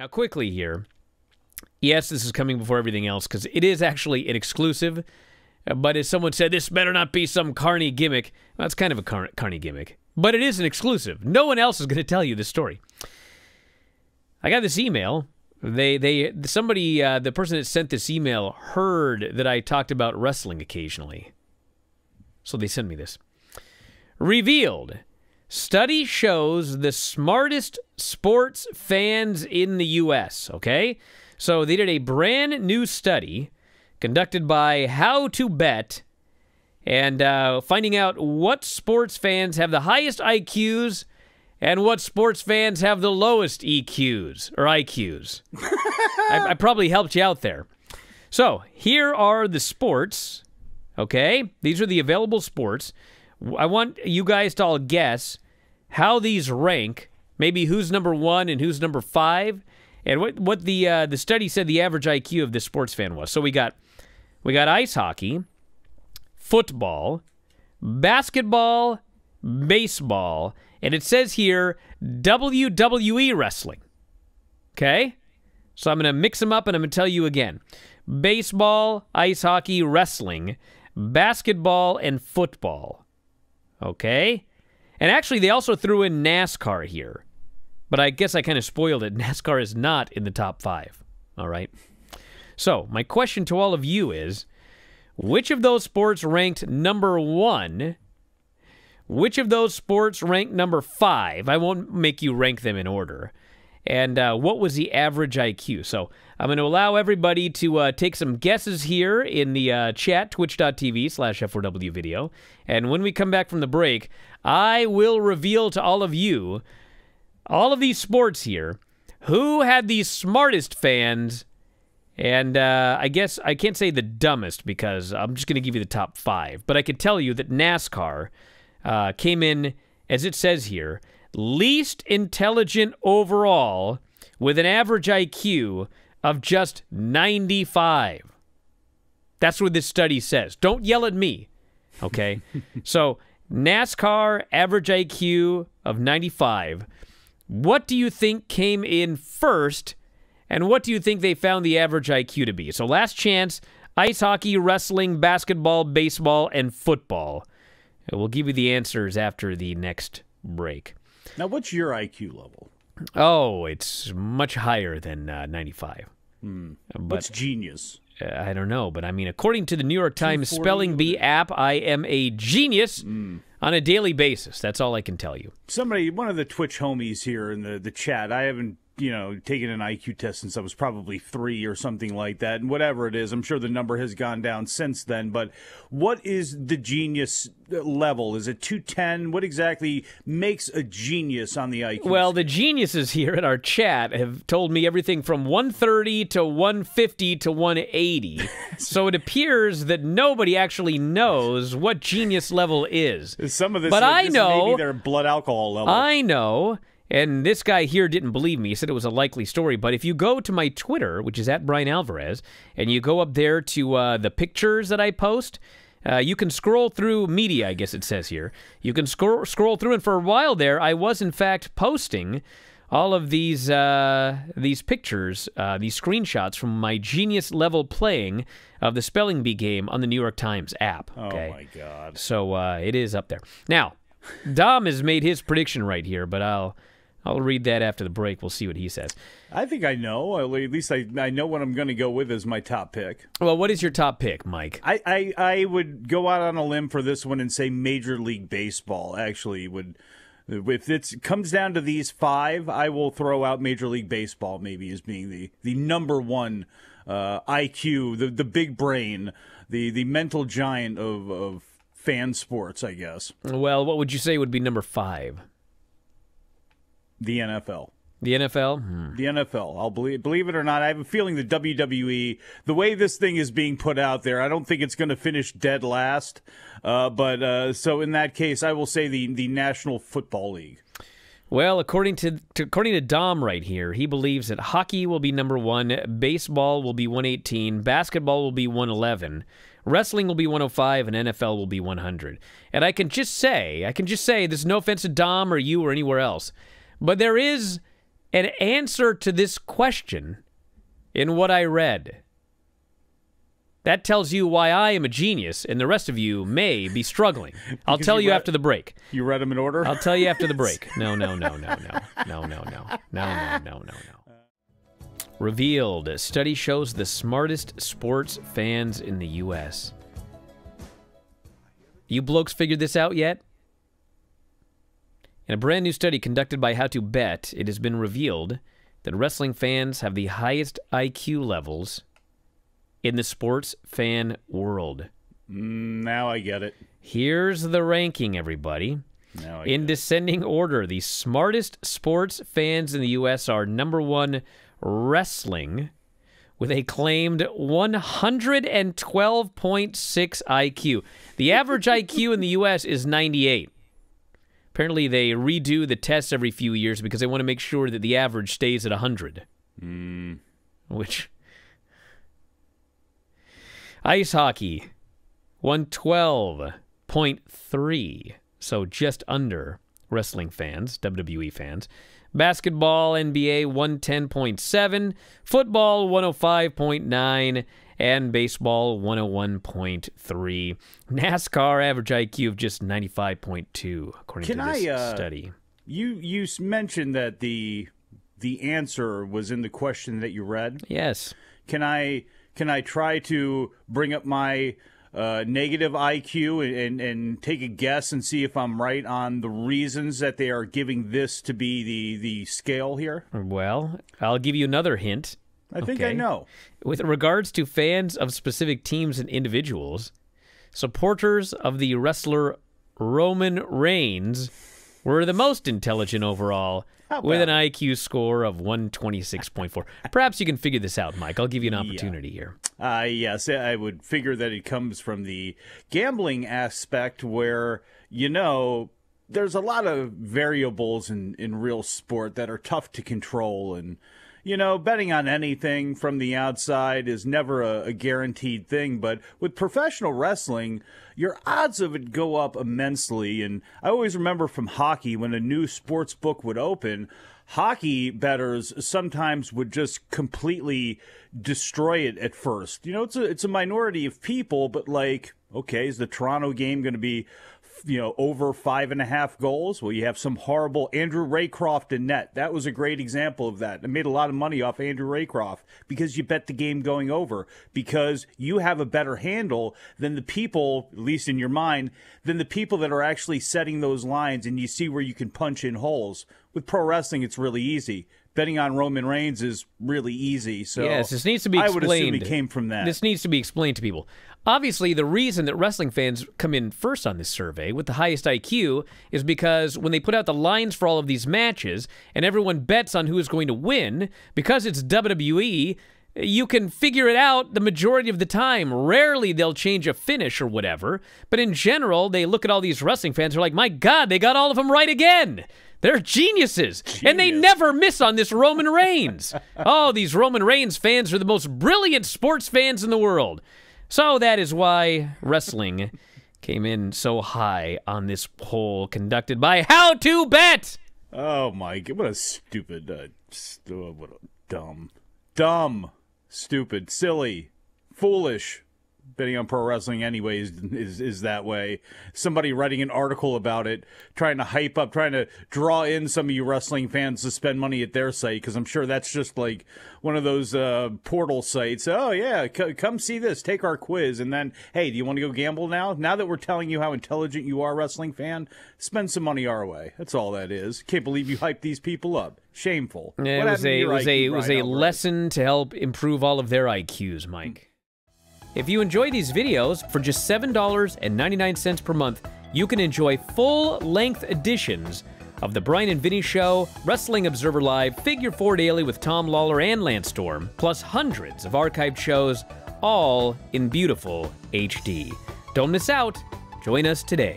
Now, quickly here. Yes, this is coming before everything else because it is actually an exclusive. But as someone said, this better not be some carny gimmick. Well, that's kind of a car carny gimmick. But it is an exclusive. No one else is going to tell you this story. I got this email. They, they, somebody, uh, the person that sent this email heard that I talked about wrestling occasionally. So they sent me this. Revealed Study shows the smartest sports fans in the U.S., okay? So they did a brand new study conducted by How to Bet and uh, finding out what sports fans have the highest IQs and what sports fans have the lowest EQs or IQs. I, I probably helped you out there. So here are the sports, okay? These are the available sports. I want you guys to all guess how these rank, maybe who's number one and who's number five, and what what the uh, the study said the average IQ of this sports fan was. So we got we got ice hockey, football, basketball, baseball, and it says here WWE wrestling. Okay, so I'm gonna mix them up and I'm gonna tell you again: baseball, ice hockey, wrestling, basketball, and football. Okay. And actually, they also threw in NASCAR here. But I guess I kind of spoiled it. NASCAR is not in the top five. All right. So, my question to all of you is which of those sports ranked number one? Which of those sports ranked number five? I won't make you rank them in order. And uh, what was the average IQ? So, I'm going to allow everybody to uh, take some guesses here in the uh, chat, twitch.tv slash F4W video. And when we come back from the break, I will reveal to all of you, all of these sports here, who had the smartest fans and uh, I guess I can't say the dumbest because I'm just going to give you the top five. But I could tell you that NASCAR uh, came in, as it says here, least intelligent overall with an average IQ of just 95. That's what this study says. Don't yell at me. Okay. so, NASCAR average IQ of 95. What do you think came in first? And what do you think they found the average IQ to be? So, last chance ice hockey, wrestling, basketball, baseball, and football. We'll give you the answers after the next break. Now, what's your IQ level? Oh, it's much higher than uh, 95. Mm. But, genius. Uh, I don't know, but I mean, according to the New York Times Spelling Bee app, I am a genius. Mm on a daily basis. That's all I can tell you. Somebody, one of the Twitch homies here in the, the chat, I haven't you know, taken an IQ test since I was probably three or something like that. And whatever it is, I'm sure the number has gone down since then. But what is the genius level? Is it 210? What exactly makes a genius on the IQ? Well, the geniuses here in our chat have told me everything from 130 to 150 to 180. so it appears that nobody actually knows what genius level is. Some of this, but I this know, maybe their blood alcohol level. I know and this guy here didn't believe me. He said it was a likely story. But if you go to my Twitter, which is at Brian Alvarez, and you go up there to uh, the pictures that I post, uh, you can scroll through media, I guess it says here. You can scroll scroll through, and for a while there, I was in fact posting all of these uh, these pictures, uh, these screenshots from my genius level playing of the spelling bee game on the New York Times app. Oh, okay? Oh my god! So uh, it is up there now. Dom has made his prediction right here, but I'll I'll read that after the break. We'll see what he says. I think I know. At least I, I know what I'm going to go with as my top pick. Well, what is your top pick, Mike? I, I, I would go out on a limb for this one and say Major League Baseball actually would. If it comes down to these five, I will throw out Major League Baseball maybe as being the, the number one uh, IQ, the, the big brain, the, the mental giant of, of fan sports, I guess. Well, what would you say would be number five? The NFL. The NFL? Hmm. The NFL. I'll believe believe it or not, I have a feeling the WWE, the way this thing is being put out there, I don't think it's going to finish dead last. Uh, but uh, so in that case, I will say the the National Football League. Well, according to, to, according to Dom right here, he believes that hockey will be number one, baseball will be 118, basketball will be 111, wrestling will be 105, and NFL will be 100. And I can just say, I can just say, there's no offense to Dom or you or anywhere else. But there is an answer to this question in what I read. That tells you why I am a genius and the rest of you may be struggling. I'll tell you, you after the break. You read them in order? I'll tell you after the break. No, no, no, no, no. No, no, no. No, no, no, no, no. Revealed. A study shows the smartest sports fans in the U.S. You blokes figured this out yet? In a brand new study conducted by How to Bet, it has been revealed that wrestling fans have the highest IQ levels in the sports fan world. Mm, now I get it. Here's the ranking, everybody. Now I in descending order, the smartest sports fans in the U.S. are number one, wrestling, with a claimed 112.6 IQ. The average IQ in the U.S. is 98. Apparently, they redo the tests every few years because they want to make sure that the average stays at 100. Mm. Which. Ice hockey, 112.3. So just under wrestling fans, WWE fans. Basketball, NBA, 110.7. Football, 105.9 and baseball 101.3. NASCAR average IQ of just 95.2 according Can to this I, uh, study. You you mentioned that the the answer was in the question that you read. Yes. Can I can I try to bring up my uh, negative IQ and, and, and take a guess and see if I'm right on the reasons that they are giving this to be the the scale here? Well, I'll give you another hint. I think okay. I know. With regards to fans of specific teams and individuals, supporters of the wrestler Roman Reigns were the most intelligent overall with an IQ score of 126.4. Perhaps you can figure this out, Mike. I'll give you an opportunity yeah. here. Uh, yes, I would figure that it comes from the gambling aspect where, you know, there's a lot of variables in, in real sport that are tough to control and – you know, betting on anything from the outside is never a, a, guaranteed thing, but with professional wrestling, your odds of it go up immensely. And I always remember from hockey when a new sports book would open, hockey betters sometimes would just completely destroy it at first. You know, it's a, it's a minority of people, but like, okay, is the Toronto game going to be you know over five and a half goals. Well, you have some horrible Andrew Raycroft in net. That was a great example of that. I made a lot of money off Andrew Raycroft because you bet the game going over because you have a better handle than the people, at least in your mind, than the people that are actually setting those lines, and you see where you can punch in holes. With pro wrestling, it's really easy betting on Roman Reigns is really easy. So yes, this needs to be. Explained. I would assume it came from that. This needs to be explained to people. Obviously, the reason that wrestling fans come in first on this survey with the highest IQ is because when they put out the lines for all of these matches and everyone bets on who is going to win, because it's WWE, you can figure it out the majority of the time. Rarely they'll change a finish or whatever. But in general, they look at all these wrestling fans are like, my God, they got all of them right again. They're geniuses. Genius. And they never miss on this Roman Reigns. oh, these Roman Reigns fans are the most brilliant sports fans in the world. So that is why wrestling came in so high on this poll conducted by How to Bet. Oh my god! What a stupid, uh, uh, what a dumb, dumb, stupid, silly, foolish betting on pro wrestling anyways is is that way. Somebody writing an article about it, trying to hype up, trying to draw in some of you wrestling fans to spend money at their site because I'm sure that's just like one of those uh, portal sites. Oh yeah, c- come see this, take our quiz, and then hey, do you want to go gamble now? Now that we're telling you how intelligent you are, wrestling fan, spend some money our way. That's all that is. Can't believe you hype these people up. Shameful. Yeah, it was a, was a it was a it was a lesson to help improve all of their IQs, Mike. If you enjoy these videos, for just $7.99 per month, you can enjoy full-length editions of The Brian and Vinny Show, Wrestling Observer Live, Figure 4 Daily with Tom Lawler and Lance Storm, plus hundreds of archived shows, all in beautiful HD. Don't miss out. Join us today.